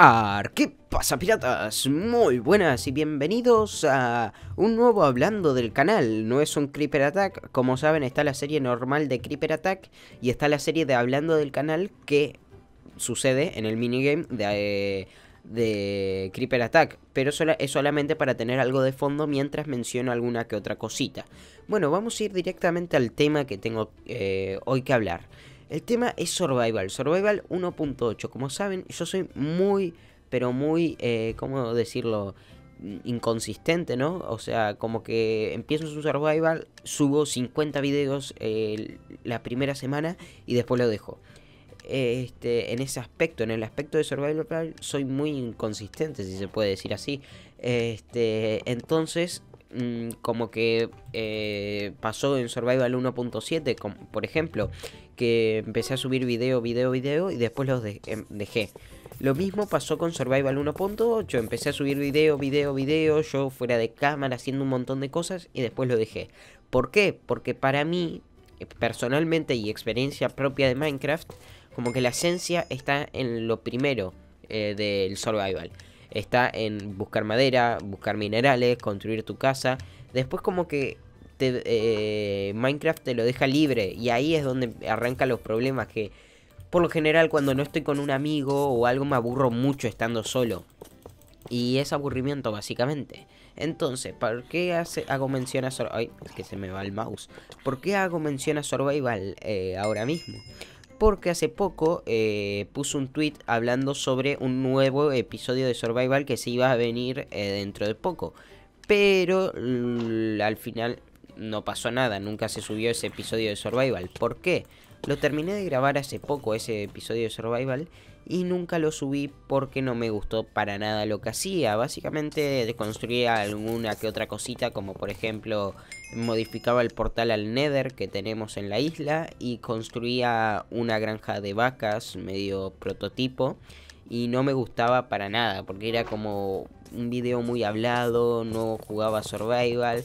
Ar, ¿qué pasa piratas? Muy buenas y bienvenidos a un nuevo Hablando del canal. No es un Creeper Attack, como saben está la serie normal de Creeper Attack y está la serie de Hablando del canal que sucede en el minigame de, eh, Creeper Attack. Pero es solamente para tener algo de fondo mientras menciono alguna que otra cosita. Bueno, vamos a ir directamente al tema que tengo eh, hoy que hablar. El tema es Survival, Survival 1.8. Como saben, yo soy muy, pero muy, eh, ¿cómo decirlo? Mm, inconsistente, ¿no? O sea, como que empiezo su survival, subo 50 videos eh, la primera semana y después lo dejo. Este, en ese aspecto, en el aspecto de survival soy muy inconsistente, si se puede decir así. Este, entonces, Mm, como que eh, pasó en Survival 1.7, por ejemplo, que empecé a subir video, video, video y después los em, dejé. Lo mismo pasó con Survival 1.8, empecé a subir video, video, video, yo fuera de cámara haciendo un montón de cosas y después lo dejé. ¿Por qué? Porque para mí, eh, personalmente y experiencia propia de Minecraft, como que la esencia está en lo primero eh, del survival está en buscar madera, buscar minerales, construir tu casa. Después como que te, eh, Minecraft te lo deja libre y ahí es donde arranca los problemas que por lo general cuando no estoy con un amigo o algo me aburro mucho estando solo. Y es aburrimiento básicamente. Entonces, ¿por qué hago mención a Survival? es que se me va el mouse. ¿Por qué hago mención a Survival eh, ahora mismo? porque hace poco eh, puso un tweet hablando sobre un nuevo episodio de Survival que se iba a venir eh, dentro de poco. Pero al final no pasó nada, nunca se subió ese episodio de Survival. ¿Por qué? Lo terminé de grabar hace poco ese episodio de Survival y nunca lo subí porque no me gustó para nada lo que hacía. Básicamente construía alguna que otra cosita como por ejemplo modificaba el portal al Nether que tenemos en la isla y construía una granja de vacas medio prototipo y no me gustaba para nada porque era como un video muy hablado, no jugaba survival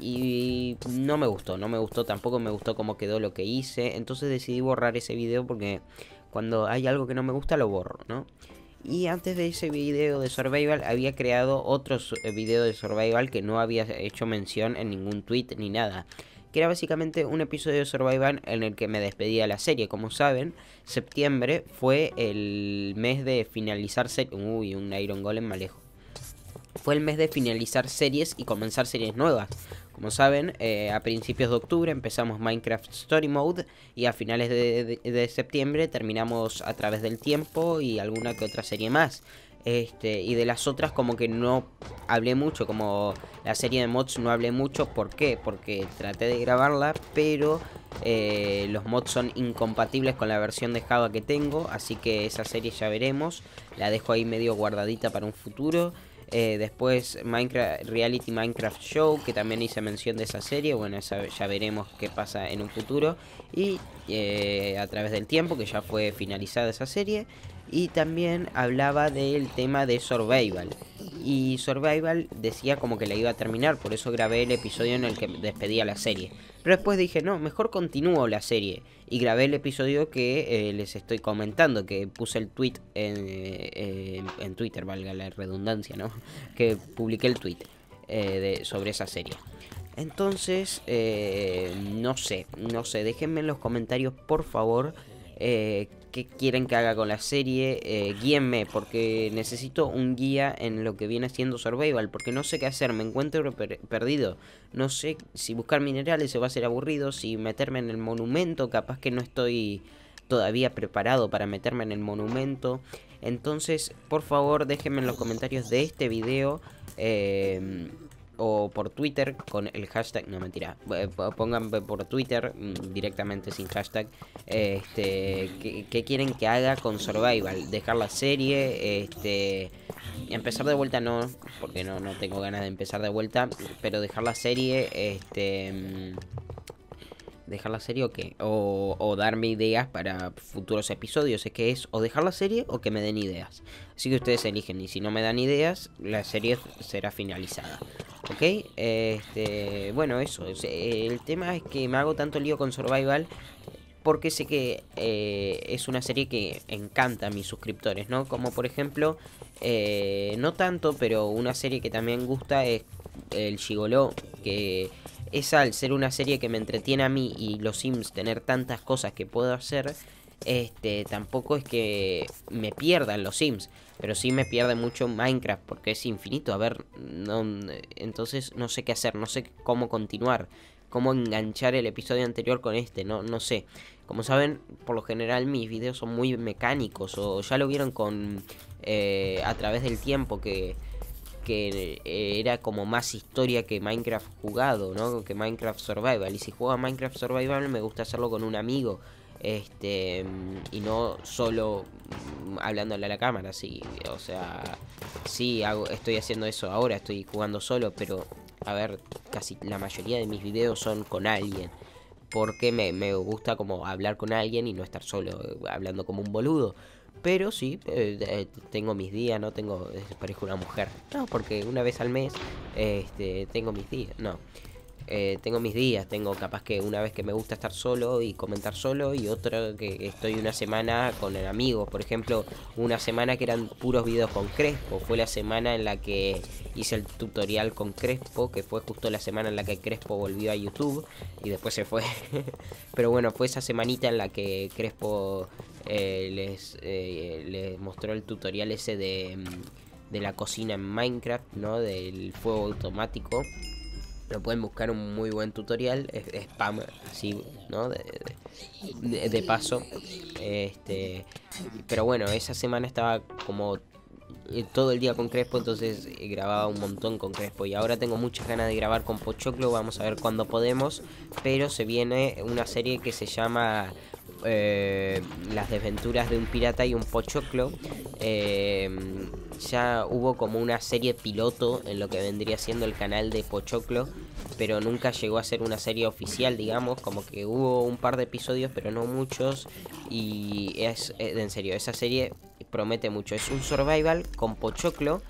y no me gustó, no me gustó tampoco, me gustó cómo quedó lo que hice, entonces decidí borrar ese video porque cuando hay algo que no me gusta lo borro, ¿no? Y antes de ese video de Survival había creado otro eh, video de Survival que no había hecho mención en ningún tweet ni nada. Que era básicamente un episodio de Survival en el que me despedía la serie. Como saben, septiembre fue el mes de finalizar series. un Iron Golem malejo. Fue el mes de finalizar series y comenzar series nuevas. Como saben, eh, a principios de octubre empezamos Minecraft Story Mode y a finales de, septiembre terminamos a través del tiempo y alguna que otra serie más. Este, y de las otras como que no hablé mucho, como la serie de mods no hablé mucho, ¿por qué? Porque traté de grabarla, pero eh, los mods son incompatibles con la versión de Java que tengo, así que esa serie ya veremos, la dejo ahí medio guardadita para un futuro. Eh, después Minecraft Reality Minecraft Show, que también hice mención de esa serie. Bueno, ya veremos qué pasa en un futuro. Y eh, a través del tiempo, que ya fue finalizada esa serie y también hablaba del tema de Survival. Y Survival decía como que la iba a terminar, por eso grabé el episodio en el que despedía la serie. Pero después dije, no, mejor continúo la serie. Y grabé el episodio que eh, les estoy comentando, que puse el tweet en, eh, en, Twitter, valga la redundancia, ¿no? Que publiqué el tweet eh, sobre esa serie. Entonces, no sé, no sé, déjenme en los comentarios por favor eh, qué quieren que haga con la serie, eh, guíenme, porque necesito un guía en lo que viene siendo Survival, porque no sé qué hacer, me encuentro perdido, no sé si buscar minerales se va a ser aburrido, si meterme en el monumento, capaz que no estoy todavía preparado para meterme en el monumento, entonces por favor déjenme en los comentarios de este video eh, o por Twitter con el hashtag, no mentira, eh, pongan por Twitter mm, directamente sin hashtag, este, ¿qué, quieren que haga con Survival? ¿Dejar la serie? Este, empezar de vuelta no, porque no, no tengo ganas de empezar de vuelta, pero dejar la serie, este... Mm, ¿Dejar la serie o qué? O, o, darme ideas para futuros episodios. Es que es o dejar la serie o que me den ideas. Así que ustedes eligen. Y si no me dan ideas, la serie será finalizada. ¿Ok? Este, bueno, eso. Eh, el tema es que me hago tanto lío con Survival porque sé que eh, es una serie que encanta a mis suscriptores, ¿no? Como por ejemplo, eh, no tanto, pero una serie que también gusta es El Gigoló, que es al ser una serie que me entretiene a mí y los Sims tener tantas cosas que puedo hacer, este, tampoco es que me pierdan los Sims, pero sí me pierde mucho Minecraft porque es infinito. A ver, entonces no sé qué hacer, no sé cómo continuar, cómo enganchar el episodio anterior con este, no, no sé. Como saben, por lo general mis videos son muy mecánicos o ya lo vieron con eh, a través del tiempo que que eh, era como más historia que Minecraft jugado, ¿no? Que Minecraft Survival. Y si juego a Minecraft Survival me gusta hacerlo con un amigo. Este, y no solo hablándole a la cámara, sí. O sea, sí, hago, estoy haciendo eso ahora, estoy jugando solo, pero a ver, casi la mayoría de mis videos son con alguien. Porque me, gusta como hablar con alguien y no estar solo eh, hablando como un boludo. Pero sí, eh, eh, tengo mis días, no tengo. Parezco una mujer. No, porque una vez al mes este, tengo mis días. No, eh, tengo mis días, tengo capaz que una vez que me gusta estar solo y comentar solo y otra que estoy una semana con el amigo, por ejemplo, una semana que eran puros videos con Crespo, fue la semana en la que hice el tutorial con Crespo, que fue justo la semana en la que Crespo volvió a YouTube y después se fue, pero bueno, fue esa semanita en la que Crespo eh, les, eh, les mostró el tutorial ese de mm, de la cocina en Minecraft, ¿no? Del fuego automático pero pueden buscar un muy buen tutorial, Es spam así, ¿no? De, paso. Este, pero bueno, esa semana estaba como eh, todo el día con Crespo, entonces eh, grababa un montón con Crespo y ahora tengo muchas ganas de grabar con Pochoclo, vamos a ver cuándo podemos, pero se viene una serie que se llama eh, las desventuras de un pirata y un pochoclo, eh, ya hubo como una serie piloto en lo que vendría siendo el canal de Pochoclo, pero nunca llegó a ser una serie oficial, digamos, como que hubo un par de episodios, pero no muchos, y es, eh, en serio, esa serie promete mucho, es un survival con Pochoclo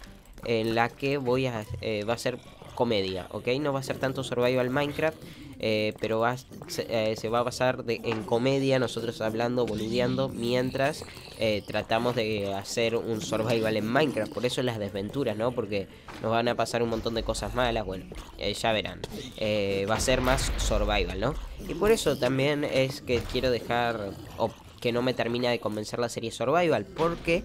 en la que voy a, va a ser comedia, ¿ok? No va a ser tanto survival Minecraft, eh, pero va, eh, se, va a basar de, en comedia, nosotros hablando, boludeando, mientras eh, tratamos de hacer un survival en Minecraft. Por eso las desventuras, ¿no? Porque nos van a pasar un montón de cosas malas, bueno, ya verán. va a ser más survival, ¿no? Y por eso también es que quiero dejar, o que no me termina de convencer la serie survival, porque...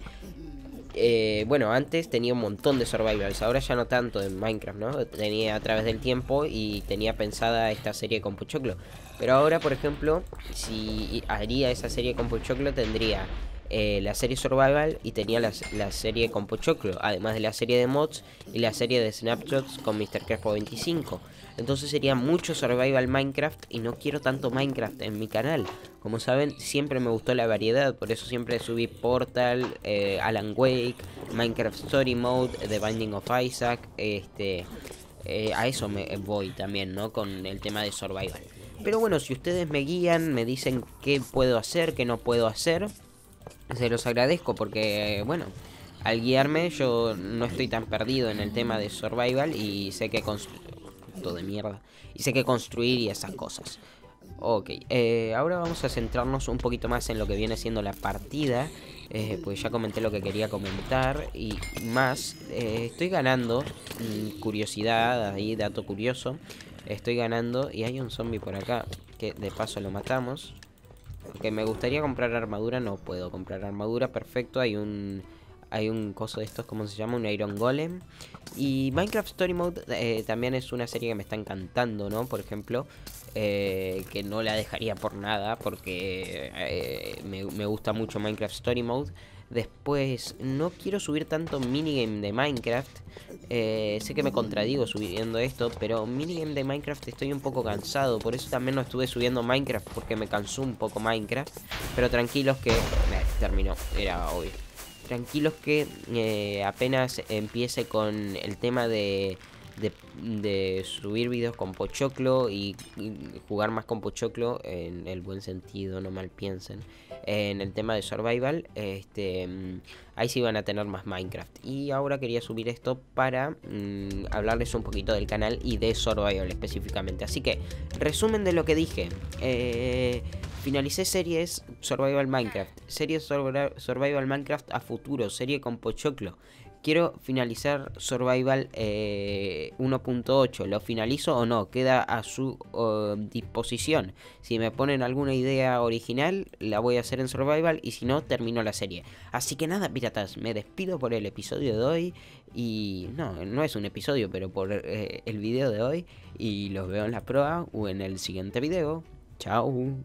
Eh, bueno, antes tenía un montón de survivals, ahora ya no tanto en Minecraft, ¿no? Tenía a través del tiempo y tenía pensada esta serie con Puchoclo. Pero ahora, por ejemplo, si haría esa serie con Puchoclo, tendría eh, la serie Survival y tenía la, serie con Puchoclo además de la serie de mods y la serie de snapshots con Mr. 25. Entonces sería mucho survival Minecraft y no quiero tanto Minecraft en mi canal. Como saben, siempre me gustó la variedad, por eso siempre subí Portal, eh, Alan Wake, Minecraft Story Mode, The Binding of Isaac, este... Eh, a eso me voy también, ¿no? Con el tema de survival. Pero bueno, si ustedes me guían, me dicen qué puedo hacer, qué no puedo hacer, se los agradezco porque, bueno, al guiarme yo no estoy tan perdido en el tema de survival y sé que con, todo de mierda. Y sé que construir y esas cosas. Ok, eh, ahora vamos a centrarnos un poquito más en lo que viene siendo la partida. Eh, pues ya comenté lo que quería comentar y más. Eh, estoy ganando, mm, curiosidad, ahí dato curioso. Estoy ganando y hay un zombie por acá que de paso lo matamos. que me gustaría comprar armadura, no puedo comprar armadura, perfecto. Hay un hay un coso de estos, ¿cómo se llama? Un Iron Golem. Y Minecraft Story Mode eh, también es una serie que me está encantando, ¿no? Por ejemplo, eh, que no la dejaría por nada porque eh, me, gusta mucho Minecraft Story Mode. Después, no quiero subir tanto minigame de Minecraft. sé que me contradigo subiendo esto, pero minigame de Minecraft estoy un poco cansado. Por eso también no estuve subiendo Minecraft, porque me cansó un poco Minecraft. Pero tranquilos que... terminó, era obvio tranquilos que eh, apenas empiece con el tema de, subir videos con Pochoclo y, jugar más con Pochoclo en el buen sentido, no mal piensen. En el tema de Survival, este, mm, ahí sí van a tener más Minecraft. Y ahora quería subir esto para mm, hablarles un poquito del canal y de Survival específicamente. Así que, resumen de lo que dije. Eh, Finalicé series Survival Minecraft, serie Survival Minecraft a futuro, serie con Pochoclo. Quiero finalizar Survival 1.8. Eh, ¿Lo finalizo o no? Queda a su disposición. Si me ponen alguna idea original, la voy a hacer en Survival y si no, termino la serie. Así que nada, piratas, me despido por el episodio de hoy. Y no, no es un episodio, pero por eh, el video de hoy. Y los veo en la prueba o en el siguiente video. Chao.